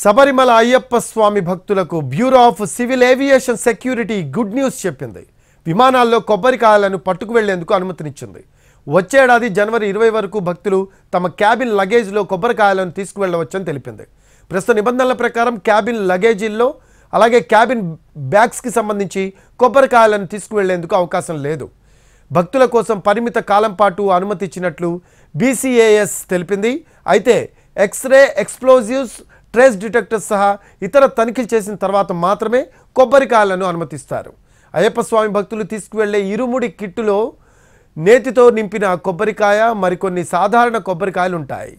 శబరిమల అయ్యప్ప స్వామి భక్తులకు bureau of civil aviation security good news చెప్పింది విమానాల్లో కొబ్బరికాయలను పట్టుకు వెళ్లేందుకు అనుమతినిచ్చింది వచ్చేడాది జనవరి ఇరవై వరకు భక్తులు తమ క్యాబిన్ లగేజ్లో కొబ్బరికాయలను తీసుకువెళ్లవచ్చని తెలిపింది ప్రస్తుత నిబంధనల ప్రకారం క్యాబిన్ లగేజీల్లో అలాగే క్యాబిన్ బ్యాగ్స్కి సంబంధించి కొబ్బరికాయలను తీసుకువెళ్లేందుకు అవకాశం లేదు భక్తుల కోసం పరిమిత కాలం పాటు అనుమతి ఇచ్చినట్లు బీసీఏఎస్ తెలిపింది అయితే ఎక్స్రే ఎక్స్ప్లోజివ్స్ ట్రేస్ డిటెక్టర్ సహా ఇతర తనిఖీలు చేసిన తర్వాత మాత్రమే కొబ్బరికాయలను అనుమతిస్తారు అయ్యప్ప స్వామి భక్తులు తీసుకువెళ్లే ఇరుముడి కిట్టులో నేతితో నింపిన కొబ్బరికాయ మరికొన్ని సాధారణ కొబ్బరికాయలు ఉంటాయి